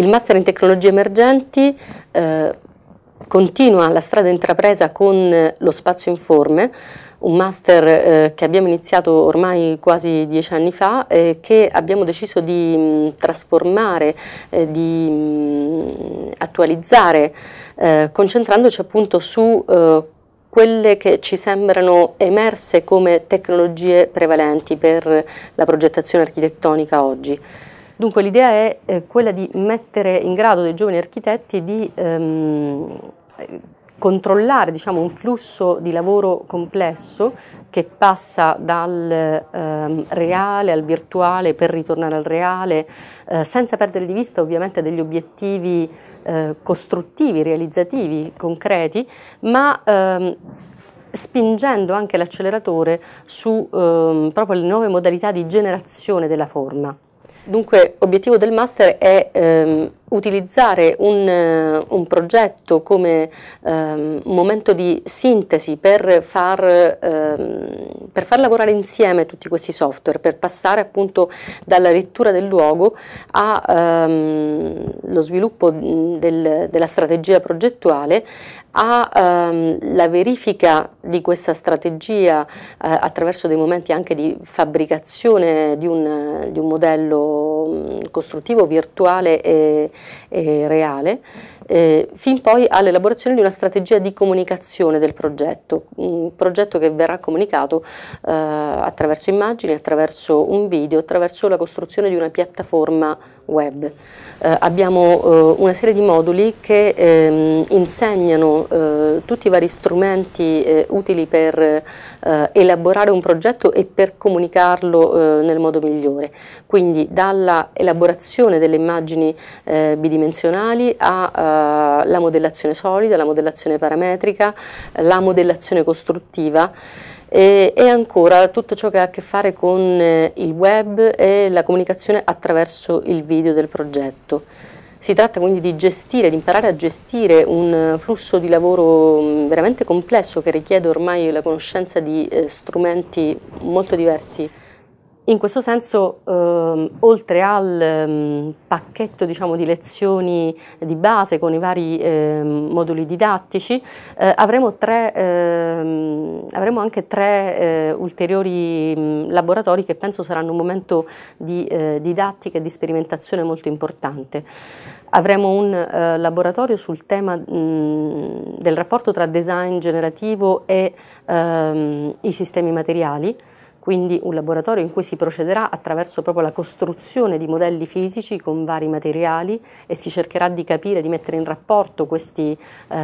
Il Master in Tecnologie Emergenti eh, continua la strada intrapresa con eh, lo Spazio Informe, un master eh, che abbiamo iniziato ormai quasi dieci anni fa eh, che abbiamo deciso di mh, mm, trasformare, eh, di mh, mm, attualizzare, eh, concentrandoci appunto su eh, quelle che ci sembrano emerse come tecnologie prevalenti per la progettazione architettonica oggi. Dunque l'idea è eh, quella di mettere in grado dei giovani architetti di ehm, controllare diciamo, un flusso di lavoro complesso che passa dal ehm, reale al virtuale per ritornare al reale, eh, senza perdere di vista ovviamente degli obiettivi eh, costruttivi, realizzativi, concreti, ma ehm, spingendo anche l'acceleratore su ehm, proprio le nuove modalità di generazione della forma. Dunque, l'obiettivo del master è ehm, utilizzare un, eh, un, progetto come ehm, momento di sintesi per far, ehm, per far, lavorare insieme tutti questi software, per passare appunto dalla lettura del luogo allo ehm, sviluppo del, della strategia progettuale alla ehm, verifica di questa strategia eh, attraverso dei momenti anche di fabbricazione di un, di un modello Um, costruttivo virtuale e, e reale, eh, fin poi all'elaborazione di una strategia di comunicazione del progetto, un progetto che verrà comunicato eh, attraverso immagini, attraverso un video, attraverso la costruzione di una piattaforma web. Eh, abbiamo eh, una serie di moduli che ehm, insegnano eh, tutti i vari strumenti eh, utili per elaborare un progetto e per comunicarlo nel modo migliore, quindi dalla l'elaborazione delle immagini eh, bidimensionali alla eh, modellazione solida, la modellazione parametrica, la modellazione costruttiva e, e, ancora tutto ciò che ha a che fare con eh, il web e la comunicazione attraverso il video del progetto. Si tratta quindi di gestire, di imparare a gestire un flusso di lavoro mm, veramente complesso che richiede ormai la conoscenza di eh, strumenti molto diversi in questo senso, ehm, oltre al ehm, pacchetto diciamo, di lezioni di base con i vari ehm, moduli didattici, eh, avremo, tre, ehm, avremo, anche tre eh, ulteriori mh, mm, laboratori che penso saranno un momento di eh, didattica e di sperimentazione molto importante. Avremo un eh, laboratorio sul tema mh, mm, del rapporto tra design generativo e ehm, i sistemi materiali, quindi un laboratorio in cui si procederà attraverso proprio la costruzione di modelli fisici con vari materiali e si cercherà di capire, di mettere in rapporto questi eh,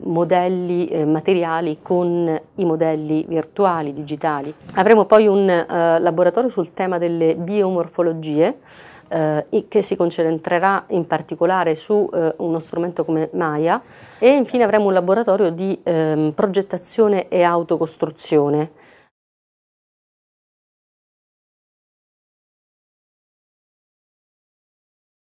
modelli eh, materiali con i modelli virtuali, digitali. Avremo poi un eh, laboratorio sul tema delle biomorfologie eh, che si concentrerà in particolare su eh, uno strumento come Maya e infine avremo un laboratorio di eh, progettazione e autocostruzione